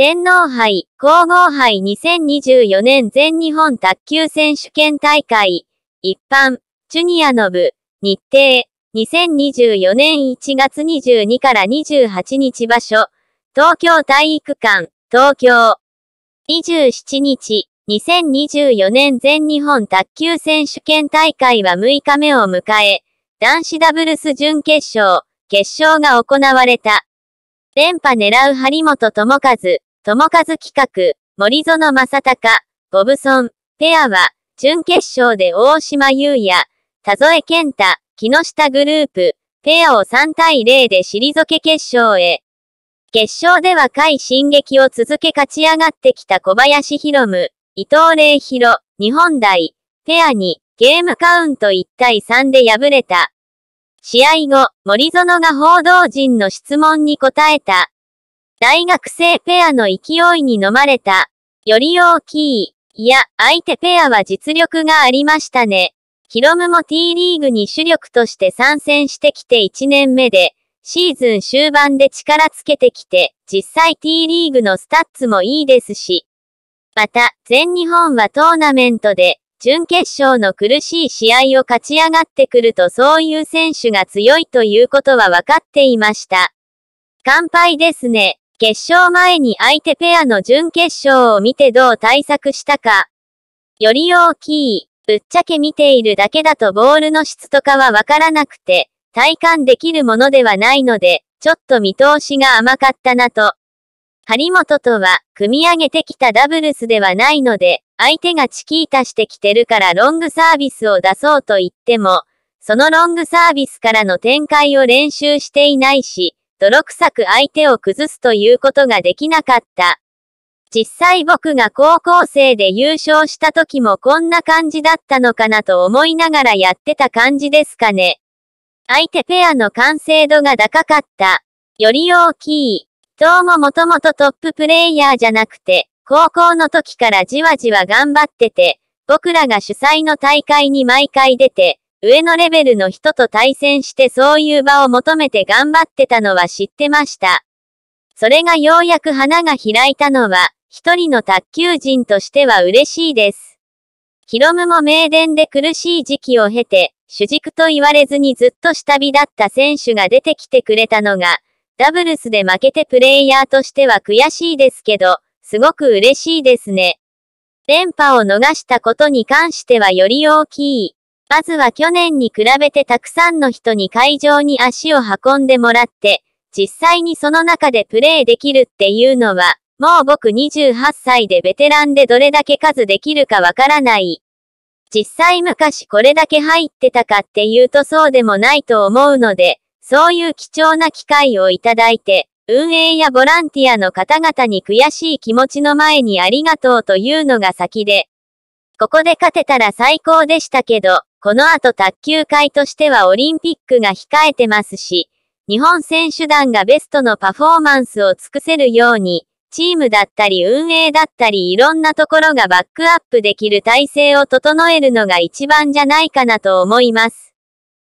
天皇杯、皇后杯2024年全日本卓球選手権大会、一般、ジュニアの部、日程、2024年1月22から28日場所、東京体育館、東京。27日、2024年全日本卓球選手権大会は6日目を迎え、男子ダブルス準決勝、決勝が行われた。連覇狙う張本智和、友和企画、森園正隆、ボブソン、ペアは、準決勝で大島優也、田添健太、木下グループ、ペアを3対0で退け決勝へ。決勝では快進撃を続け勝ち上がってきた小林博夢、伊藤玲博、日本大、ペアに、ゲームカウント1対3で敗れた。試合後、森園が報道陣の質問に答えた。大学生ペアの勢いに飲まれた。より大きい。いや、相手ペアは実力がありましたね。ヒロムも T リーグに主力として参戦してきて1年目で、シーズン終盤で力つけてきて、実際 T リーグのスタッツもいいですし。また、全日本はトーナメントで、準決勝の苦しい試合を勝ち上がってくるとそういう選手が強いということは分かっていました。乾杯ですね。決勝前に相手ペアの準決勝を見てどう対策したか。より大きい、ぶっちゃけ見ているだけだとボールの質とかはわからなくて、体感できるものではないので、ちょっと見通しが甘かったなと。張本とは、組み上げてきたダブルスではないので、相手がチキータしてきてるからロングサービスを出そうと言っても、そのロングサービスからの展開を練習していないし、泥臭く相手を崩すということができなかった。実際僕が高校生で優勝した時もこんな感じだったのかなと思いながらやってた感じですかね。相手ペアの完成度が高かった。より大きい。どうももともとトッププレイヤーじゃなくて、高校の時からじわじわ頑張ってて、僕らが主催の大会に毎回出て、上のレベルの人と対戦してそういう場を求めて頑張ってたのは知ってました。それがようやく花が開いたのは、一人の卓球人としては嬉しいです。ヒロムも名電で苦しい時期を経て、主軸と言われずにずっと下火だった選手が出てきてくれたのが、ダブルスで負けてプレイヤーとしては悔しいですけど、すごく嬉しいですね。連覇を逃したことに関してはより大きい。まずは去年に比べてたくさんの人に会場に足を運んでもらって、実際にその中でプレイできるっていうのは、もう僕28歳でベテランでどれだけ数できるかわからない。実際昔これだけ入ってたかっていうとそうでもないと思うので、そういう貴重な機会をいただいて、運営やボランティアの方々に悔しい気持ちの前にありがとうというのが先で、ここで勝てたら最高でしたけど、この後卓球界としてはオリンピックが控えてますし、日本選手団がベストのパフォーマンスを尽くせるように、チームだったり運営だったりいろんなところがバックアップできる体制を整えるのが一番じゃないかなと思います。